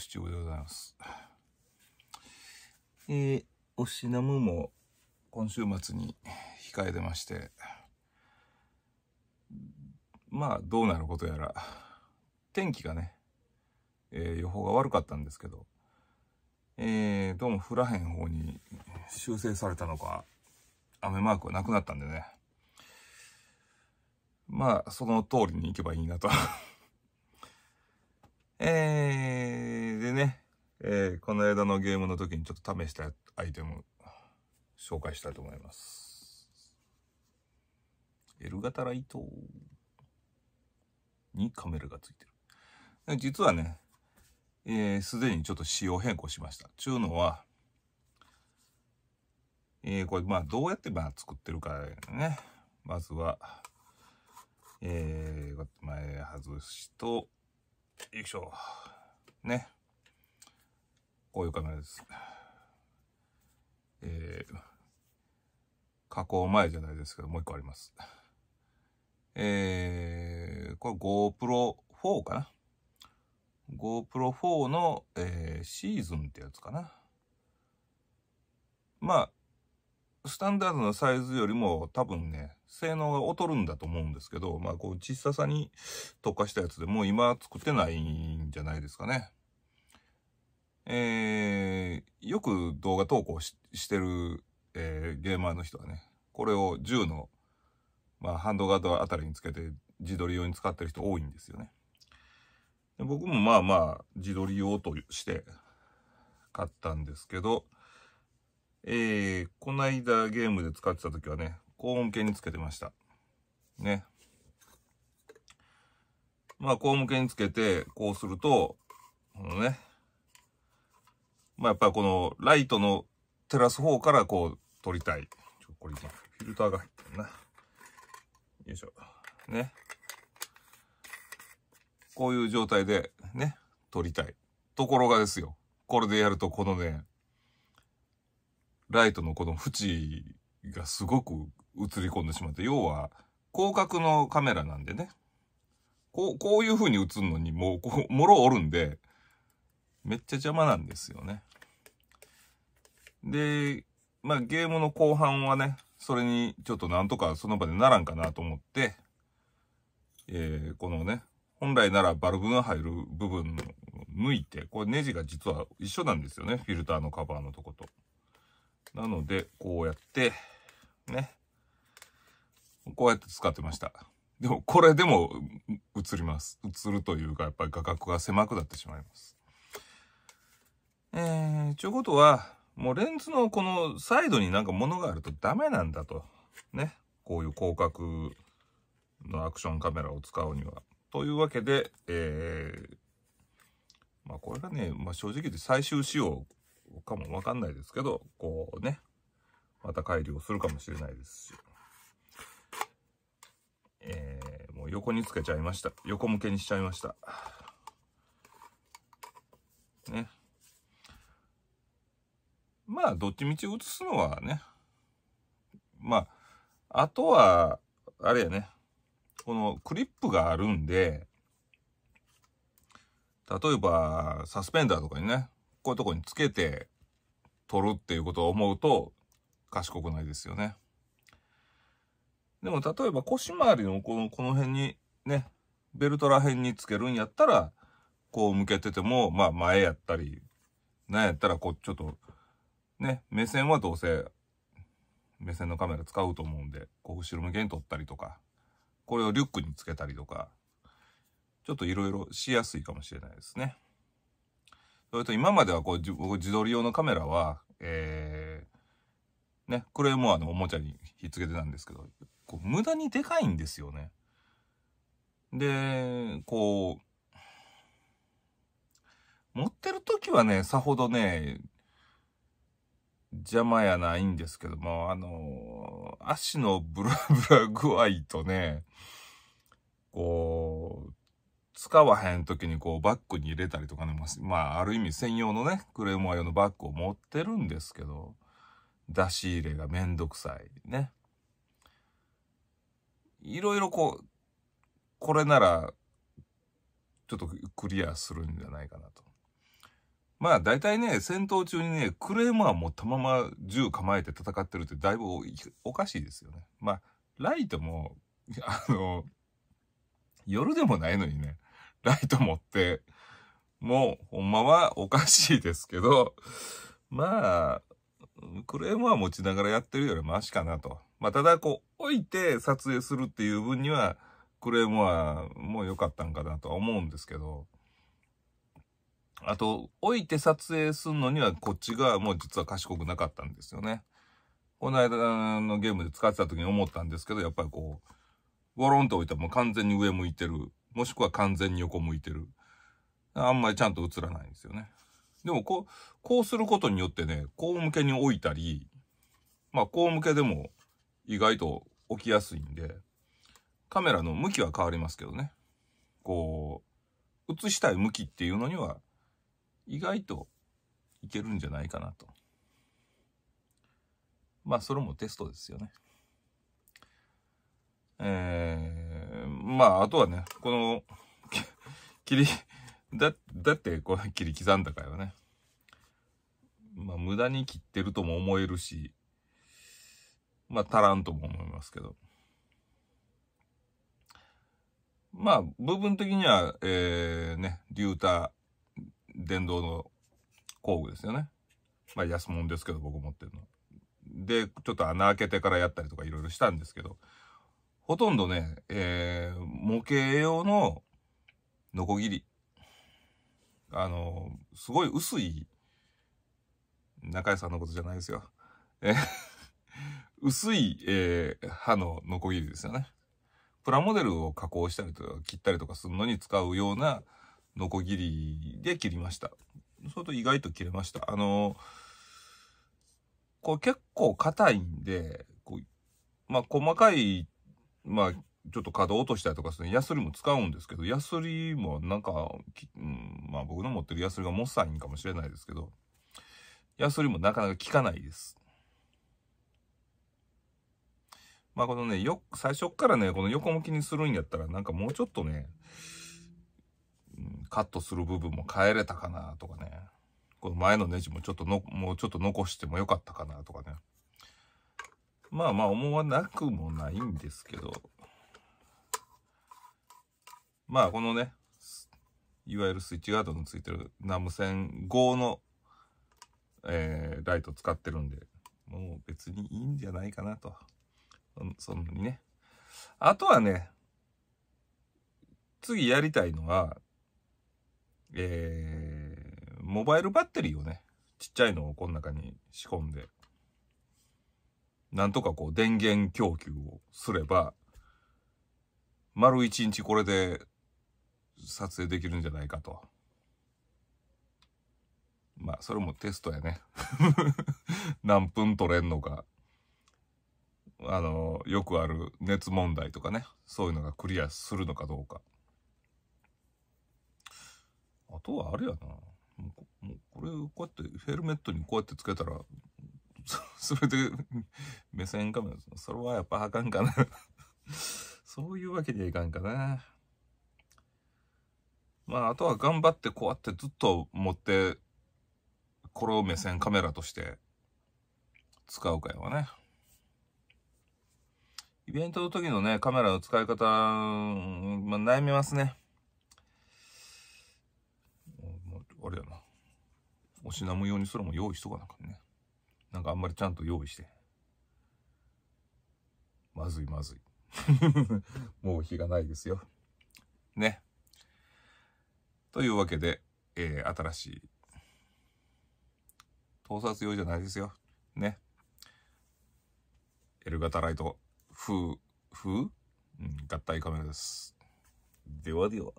視聴でございます。えー、お品むも今週末に控えてまして、まあ、どうなることやら、天気がね、えー、予報が悪かったんですけど、えー、どうも降らへん方に修正されたのか、雨マークはなくなったんでね、まあ、その通りに行けばいいなとえー、でね、えー、この間のゲームの時にちょっと試したアイテム、紹介したいと思います。L 型ライトにカメラがついてる。実はね、す、えー、で、にちょっと仕様変更しました。ちゅうのは、えー、これ、まあ、どうやってまあ作ってるかね。まずは、えー、前外しと、よいしょ。ね。こういうカメラです。えー、加工前じゃないですけど、もう一個あります。えー、これ GoPro4 かな。GoPro4 の、えー、シーズンってやつかな。まあ、スタンダードなサイズよりも多分ね、性能が劣るんだと思うんですけど、まあこう小ささに特化したやつでもう今作ってないんじゃないですかね。えー、よく動画投稿してる、えー、ゲーマーの人はね、これを銃の、まあ、ハンドガードあたりにつけて自撮り用に使ってる人多いんですよね。で僕もまあまあ自撮り用として買ったんですけど、えー、こないだゲームで使ってた時はね、高温系につけてました。ね。まあ、高温系につけて、こうすると、このね、まあやっぱりこのライトの照らす方からこう撮りたい。ちょ、これ今フィルターが入ってるな。よいしょ。ね。こういう状態でね、撮りたい。ところがですよ。これでやるとこのね、ライトのこの縁がすごく映り込んでしまって、要は、広角のカメラなんでね。こう、こういう風に映るのに、もう、こう、もろおるんで、めっちゃ邪魔なんですよね。で、まあ、ゲームの後半はね、それにちょっとなんとかその場でならんかなと思って、えー、このね、本来ならバルブが入る部分を抜いて、これネジが実は一緒なんですよね、フィルターのカバーのとこと。なので、こうやって、ね。こうやって使ってました。でも、これでも映ります。映るというか、やっぱり画角が狭くなってしまいます。えー、ちゅうことは、もうレンズのこのサイドになんか物があるとダメなんだと。ね。こういう広角のアクションカメラを使うには。というわけで、えー、まあこれがね、まあ正直言って最終仕様かもわかんないですけど、こうね、また改良するかもしれないですし。えー、もう横につけちゃいました。横向けにしちゃいました。ね。まあ、どっちみち映すのはね。まあ、あとは、あれやね。このクリップがあるんで、例えば、サスペンダーとかにね、こういうとこにつけて取るっていうことを思うと賢くないですよね。でも例えば腰回りのこのこの辺にね、ベルトら辺につけるんやったら、こう向けてても、まあ前やったり、なんやったらこうちょっと、ね、目線はどうせ、目線のカメラ使うと思うんで、こう後ろ向けに撮ったりとか、これをリュックにつけたりとか、ちょっといろいろしやすいかもしれないですね。それと今まではこう自自撮り用のカメラは、えー、ね、これもあのおもちゃにひっつけてたんですけど、こう無駄にでかいんですよね。で、こう、持ってる時はね、さほどね、邪魔やないんですけども、あのー、足のブラブラ具合とね、こう、使わへん時にこうバッグに入れたりとかね、まあ、ある意味専用のね、クレーモア用のバッグを持ってるんですけど、出し入れがめんどくさいね。いろいろこう、これなら、ちょっとクリアするんじゃないかなと。まあ大体ね、戦闘中にね、クレームー持ったまま銃構えて戦ってるってだいぶおかしいですよね。まあ、ライトも、あの、夜でもないのにね、ライト持って、もう、ほんまはおかしいですけど、まあ、クレームは持ちながらやってるよりマシかなと。まあ、ただ、こう、置いて撮影するっていう分には、クレームはもう良かったんかなとは思うんですけど、あと、置いて撮影するのには、こっちがもう実は賢くなかったんですよね。この間のゲームで使ってた時に思ったんですけど、やっぱりこう、ゴロンと置いたらもう完全に上向いてるもしくは完全に横向いてる。あんまりちゃんと映らないんですよね。でもこう、こうすることによってね、こう向けに置いたり、まあこう向けでも意外と起きやすいんで、カメラの向きは変わりますけどね。こう、映したい向きっていうのには意外といけるんじゃないかなと。まあそれもテストですよね。えーまあ、あとはね、この、切り、だ、だって、こう、切り刻んだからね。まあ、無駄に切ってるとも思えるし、まあ、足らんとも思いますけど。まあ、部分的には、えー、ね、デュータ電動の工具ですよね。まあ、安物ですけど、僕持ってるの。で、ちょっと穴開けてからやったりとかいろいろしたんですけど、ほとんどね、えー、模型用のノコギリ。あの、すごい薄い、中井さんのことじゃないですよ。え 薄い、えー、刃のノコギリですよね。プラモデルを加工したりとか切ったりとかするのに使うようなノコギリで切りました。それと意外と切れました。あのこう結構硬いんで、こうまあ細かいまあ、ちょっと角落としたりとかするヤスリも使うんですけど、ヤスリもなんか、うん、まあ僕の持ってるヤスリがもっさいんかもしれないですけど、ヤスリもなかなか効かないです。まあこのね、よ、最初からね、この横向きにするんやったら、なんかもうちょっとね、カットする部分も変えれたかなとかね、この前のネジもちょっとの、もうちょっと残してもよかったかなとかね。まあまあ思わなくもないんですけど、まあこのね、いわゆるスイッチガードのついてるナム線5の、えー、ライト使ってるんで、もう別にいいんじゃないかなと。そんなにね。あとはね、次やりたいのは、えー、モバイルバッテリーをね、ちっちゃいのをこの中に仕込んで、なんとかこう電源供給をすれば、丸一日これで撮影できるんじゃないかと。まあ、それもテストやね 何分取れんのか。あの、よくある熱問題とかね。そういうのがクリアするのかどうか。あとはあれやな。もうこれ、こうやってヘルメットにこうやってつけたらそれで、目線カメラ、それはやっぱあかんかなそういうわけにはいかんかな。まあ、あとは頑張ってこうやってずっと持って、これを目線カメラとして使うかよね。イベントの時のね、カメラの使い方、まあ、悩みますね。あれやな。おしなむ用にそれも用意しとかなかんね。なんかあんまりちゃんと用意して。まずいまずい。もう日がないですよ。ね。というわけで、えー、新しい、盗撮用じゃないですよ。ね。L 型ライト、風、風、うん、合体カメラです。ではでは。